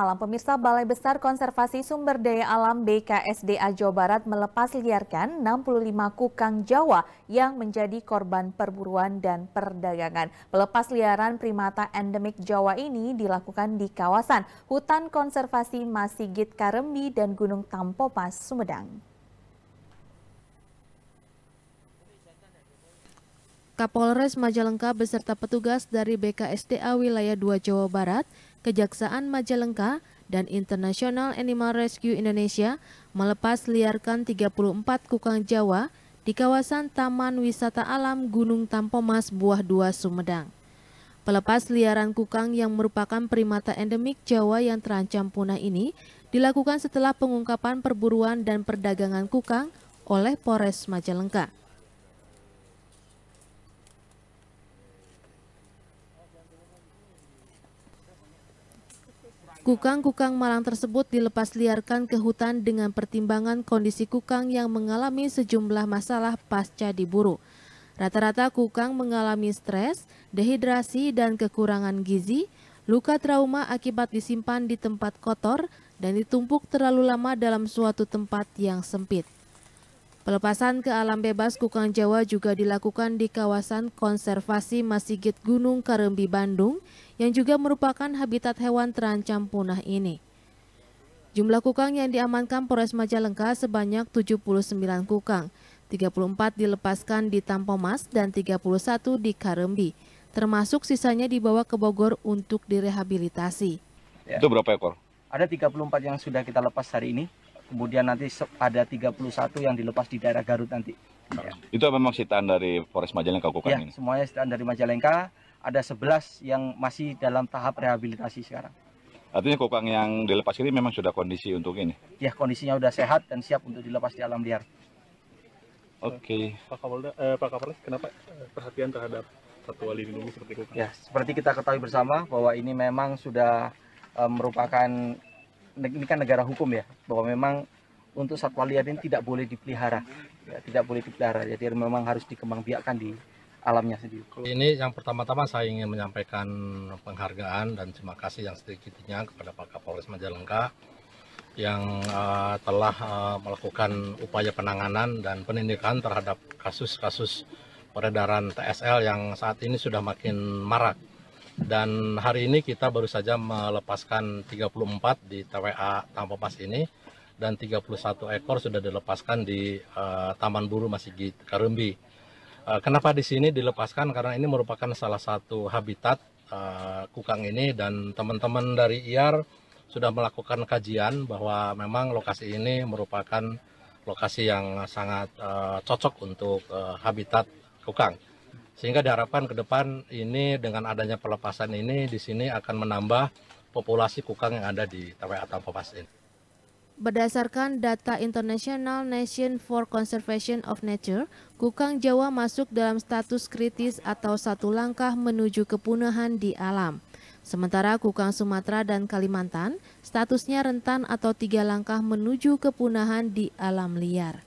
Malam pemirsa Balai Besar Konservasi Sumber Daya Alam BKSDA Jawa Barat melepas liarkan 65 kukang Jawa yang menjadi korban perburuan dan perdagangan. Pelepas liaran primata endemik Jawa ini dilakukan di kawasan Hutan Konservasi Masigit Karembi dan Gunung Tampopas Sumedang. Kapolres Majalengka beserta petugas dari BKSDA wilayah 2 Jawa Barat Kejaksaan Majalengka dan International Animal Rescue Indonesia melepas liarkan 34 kukang Jawa di kawasan Taman Wisata Alam Gunung Tampomas Buah Dua Sumedang. Pelepas liaran kukang yang merupakan primata endemik Jawa yang terancam punah ini dilakukan setelah pengungkapan perburuan dan perdagangan kukang oleh Polres Majalengka. Kukang-kukang malang tersebut dilepas liarkan ke hutan dengan pertimbangan kondisi kukang yang mengalami sejumlah masalah pasca diburu. Rata-rata kukang mengalami stres, dehidrasi, dan kekurangan gizi, luka trauma akibat disimpan di tempat kotor, dan ditumpuk terlalu lama dalam suatu tempat yang sempit. Pelepasan ke alam bebas kukang Jawa juga dilakukan di kawasan konservasi Masigit Gunung Karembi Bandung yang juga merupakan habitat hewan terancam punah ini. Jumlah kukang yang diamankan Polres Majalengka sebanyak 79 kukang, 34 dilepaskan di Tampomas dan 31 di Karembi, termasuk sisanya dibawa ke Bogor untuk direhabilitasi. Itu berapa ekor? Ada 34 yang sudah kita lepas hari ini, kemudian nanti ada 31 yang dilepas di daerah Garut nanti. Nah, ya. Itu memang sitaan dari Polres Majalengka Kukang ya, ini? semuanya sitaan dari Majalengka, ada 11 yang masih dalam tahap rehabilitasi sekarang. Artinya kokang yang dilepas ini memang sudah kondisi untuk ini? Ya, kondisinya sudah sehat dan siap untuk dilepas di alam liar. Oke. Okay. Pak Kapolda, eh, kenapa eh, perhatian terhadap satwa lindungi seperti Kukang? Ya, seperti kita ketahui bersama bahwa ini memang sudah eh, merupakan ini kan negara hukum ya bahwa memang untuk satwa liar ini tidak boleh dipelihara ya, tidak boleh dipelihara jadi memang harus dikembangbiakkan di alamnya sendiri ini yang pertama-tama saya ingin menyampaikan penghargaan dan terima kasih yang sedikitnya kepada Pak Kapolres Majalengka yang uh, telah uh, melakukan upaya penanganan dan penindakan terhadap kasus-kasus peredaran TSL yang saat ini sudah makin marak dan hari ini kita baru saja melepaskan 34 di TWA Tampo Pas ini dan 31 ekor sudah dilepaskan di uh, Taman Buru Masjid Karumbi. Uh, kenapa di sini dilepaskan? Karena ini merupakan salah satu habitat uh, kukang ini dan teman-teman dari IAR sudah melakukan kajian bahwa memang lokasi ini merupakan lokasi yang sangat uh, cocok untuk uh, habitat kukang. Sehingga diharapkan ke depan ini dengan adanya pelepasan ini di sini akan menambah populasi kukang yang ada di TWA Tampomas ini. Berdasarkan data International Nation for Conservation of Nature, kukang Jawa masuk dalam status kritis atau satu langkah menuju kepunahan di alam. Sementara kukang Sumatera dan Kalimantan statusnya rentan atau tiga langkah menuju kepunahan di alam liar.